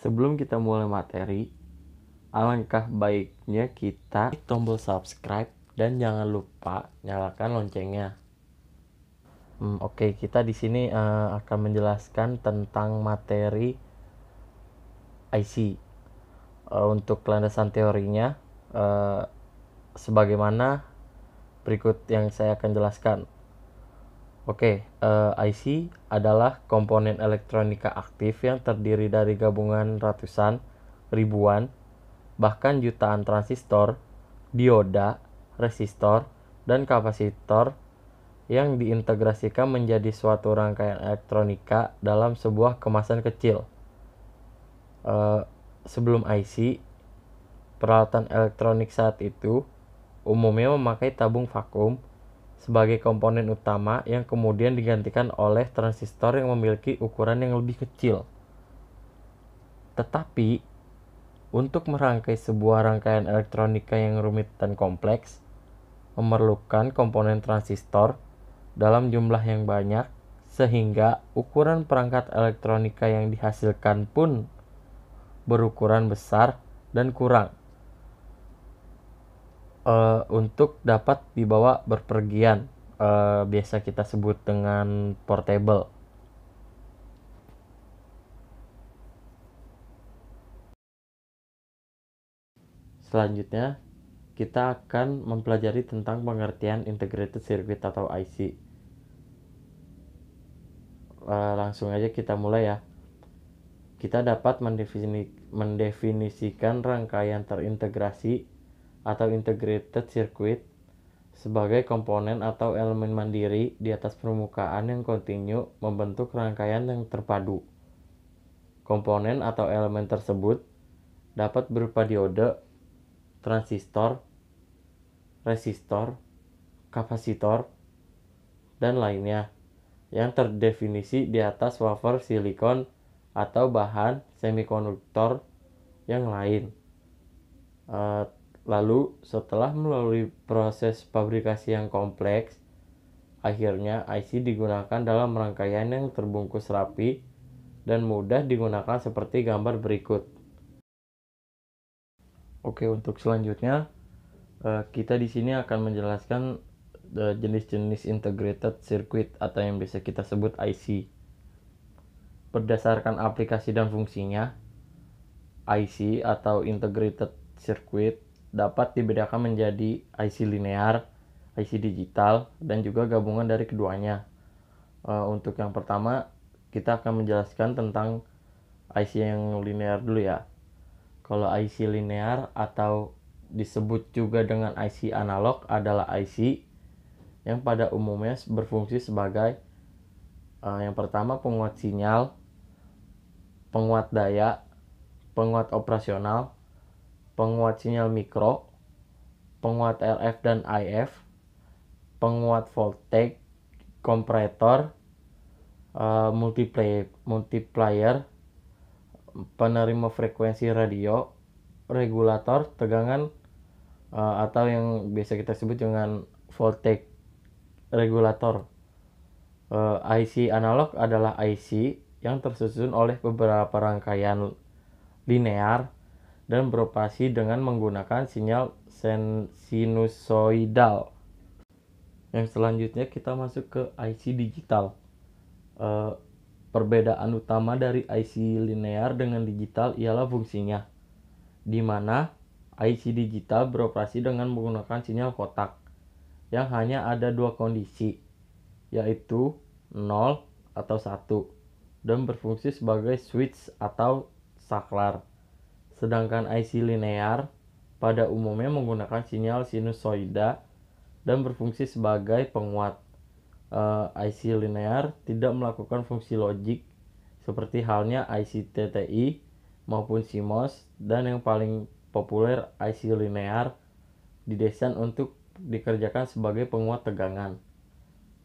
Sebelum kita mulai materi, alangkah baiknya kita klik tombol subscribe dan jangan lupa nyalakan loncengnya. Hmm, Oke, okay, kita di sini uh, akan menjelaskan tentang materi IC. Uh, eh, untuk landasan teorinya, uh, sebagaimana berikut yang saya akan jelaskan. Oke, okay, eh, IC adalah komponen elektronika aktif yang terdiri dari gabungan ratusan, ribuan, bahkan jutaan transistor, dioda, resistor, dan kapasitor yang diintegrasikan menjadi suatu rangkaian elektronika dalam sebuah kemasan kecil. Eh, sebelum IC, peralatan elektronik saat itu umumnya memakai tabung vakum sebagai komponen utama yang kemudian digantikan oleh transistor yang memiliki ukuran yang lebih kecil. Tetapi, untuk merangkai sebuah rangkaian elektronika yang rumit dan kompleks, memerlukan komponen transistor dalam jumlah yang banyak sehingga ukuran perangkat elektronika yang dihasilkan pun berukuran besar dan kurang uh, untuk dapat dibawa berpergian uh, biasa kita sebut dengan portable Selanjutnya, kita akan mempelajari tentang pengertian integrated circuit atau IC. Uh, eh, langsung aja kita mulai ya. Kita dapat mendefinisikan rangkaian terintegrasi atau integrated circuit sebagai komponen atau elemen mandiri di atas permukaan yang kontinu membentuk rangkaian yang terpadu. Komponen atau elemen tersebut dapat berupa diode, transistor, resistor, kapasitor, dan lainnya yang terdefinisi di atas wafer silikon atau bahan semikonduktor yang lain. Uh, Lalu, setelah melalui proses fabrikasi yang kompleks, akhirnya IC digunakan dalam rangkaian yang terbungkus rapi dan mudah digunakan seperti gambar berikut. Oke, untuk selanjutnya eh, kita di sini akan menjelaskan eh, jenis-jenis integrated circuit atau yang bisa kita sebut IC. Berdasarkan aplikasi dan fungsinya, IC atau integrated circuit dapat dibedakan menjadi IC linear, IC digital, dan juga gabungan dari keduanya. Eh, untuk yang pertama, kita akan menjelaskan tentang IC yang linear dulu ya. Kalau IC linear atau disebut juga dengan IC analog adalah IC yang pada umumnya berfungsi sebagai eh, yang pertama penguat sinyal, penguat daya, penguat operasional, penguat sinyal mikro, penguat RF dan IF, penguat voltage, kompresor, uh, eh, multiplier, penerima frekuensi radio, regulator, tegangan eh, atau yang biasa kita sebut dengan voltage regulator. Eh, IC analog adalah IC yang tersusun oleh beberapa rangkaian linear dan beroperasi dengan menggunakan sinyal sinusoidal. Yang selanjutnya kita masuk ke IC digital. E, perbedaan utama dari IC linear dengan digital ialah fungsinya, di mana IC digital beroperasi dengan menggunakan sinyal kotak yang hanya ada dua kondisi, yaitu 0 atau 1 dan berfungsi sebagai switch atau saklar sedangkan IC linear pada umumnya menggunakan sinyal sinusoida dan berfungsi sebagai penguat. Eh, IC linear tidak melakukan fungsi logik seperti halnya IC TTI maupun CMOS dan yang paling populer IC linear didesain untuk dikerjakan sebagai penguat tegangan.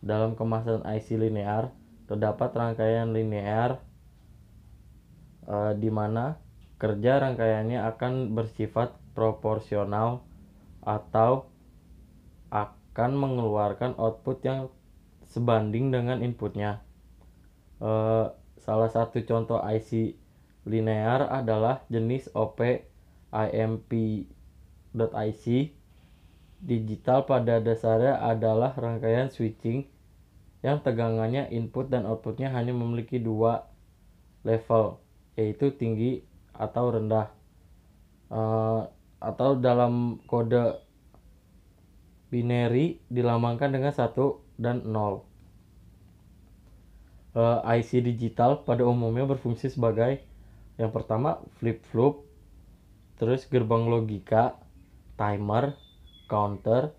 Dalam kemasan IC linear terdapat rangkaian linear uh, di mana Kerja rangkaiannya akan bersifat proporsional atau akan mengeluarkan output yang sebanding dengan inputnya. E, salah satu contoh IC linear adalah jenis OP IMP.IC. Digital pada dasarnya adalah rangkaian switching yang tegangannya input dan outputnya hanya memiliki dua level, yaitu tinggi atau rendah uh, atau dalam kode binary dilambangkan dengan satu dan nol Uh, eh, IC digital pada umumnya berfungsi sebagai yang pertama flip-flop, terus gerbang logika, timer, counter,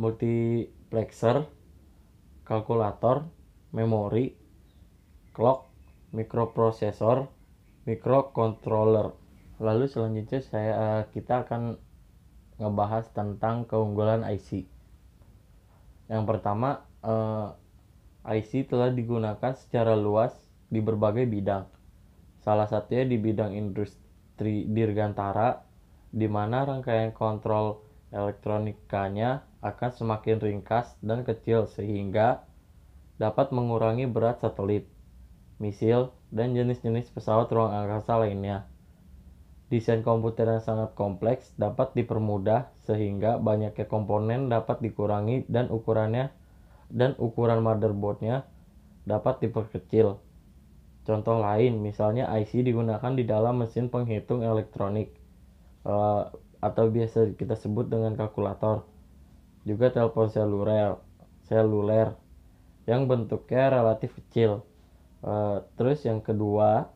multiplexer, kalkulator, memori, clock, mikroprosesor, microcontroller. Lalu selanjutnya saya eh, kita akan ngebahas tentang keunggulan IC. Yang pertama, eh, IC telah digunakan secara luas di berbagai bidang. Salah satunya di bidang industri dirgantara, di mana rangkaian kontrol elektronikanya akan semakin ringkas dan kecil sehingga dapat mengurangi berat satelit misil, dan jenis-jenis pesawat ruang angkasa lainnya. Desain komputer yang sangat kompleks dapat dipermudah sehingga banyaknya komponen dapat dikurangi dan ukurannya dan ukuran motherboardnya dapat diperkecil. Contoh lain, misalnya IC digunakan di dalam mesin penghitung elektronik eh, atau biasa kita sebut dengan kalkulator. Juga telepon seluler, seluler yang bentuknya relatif kecil Eh, terus yang kedua,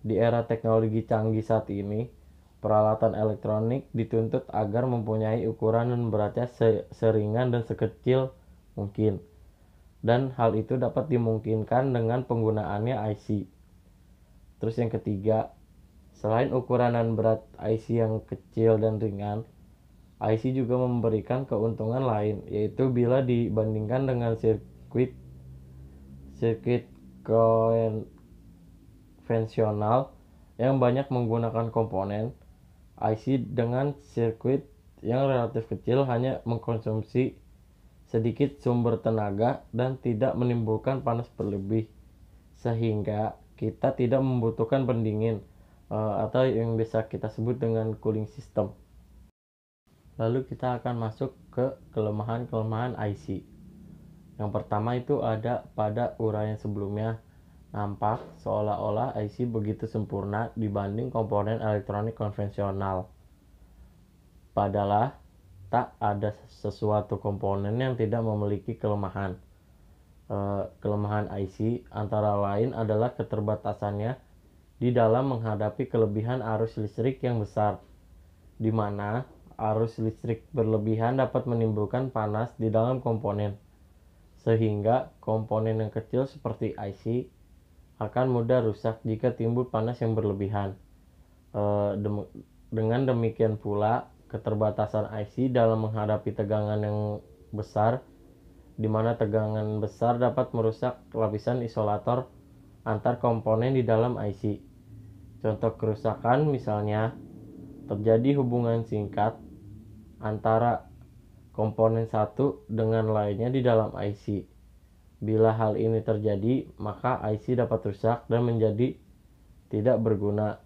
di era teknologi canggih saat ini, peralatan elektronik dituntut agar mempunyai ukuran dan beratnya se seringan dan sekecil mungkin. Dan hal itu dapat dimungkinkan dengan penggunaannya IC. Terus yang ketiga, selain ukuran dan berat IC yang kecil dan ringan, IC juga memberikan keuntungan lain, yaitu bila dibandingkan dengan sirkuit sirkuit konvensional yang banyak menggunakan komponen IC dengan sirkuit yang relatif kecil hanya mengkonsumsi sedikit sumber tenaga dan tidak menimbulkan panas berlebih sehingga kita tidak membutuhkan pendingin eh, atau yang bisa kita sebut dengan cooling system. Lalu kita akan masuk ke kelemahan-kelemahan IC. Yang pertama itu ada pada uraian sebelumnya nampak seolah-olah IC begitu sempurna dibanding komponen elektronik konvensional. Padahal tak ada sesuatu komponen yang tidak memiliki kelemahan. E, kelemahan IC antara lain adalah keterbatasannya di dalam menghadapi kelebihan arus listrik yang besar, di mana arus listrik berlebihan dapat menimbulkan panas di dalam komponen sehingga komponen yang kecil seperti IC akan mudah rusak jika timbul panas yang berlebihan. E, dem dengan demikian pula, keterbatasan IC dalam menghadapi tegangan yang besar, di mana tegangan besar dapat merusak lapisan isolator antar komponen di dalam IC. Contoh kerusakan misalnya terjadi hubungan singkat antara komponen satu dengan lainnya di dalam IC. Bila hal ini terjadi, maka IC dapat rusak dan menjadi tidak berguna.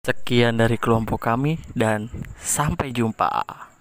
Sekian dari kelompok kami, dan sampai jumpa.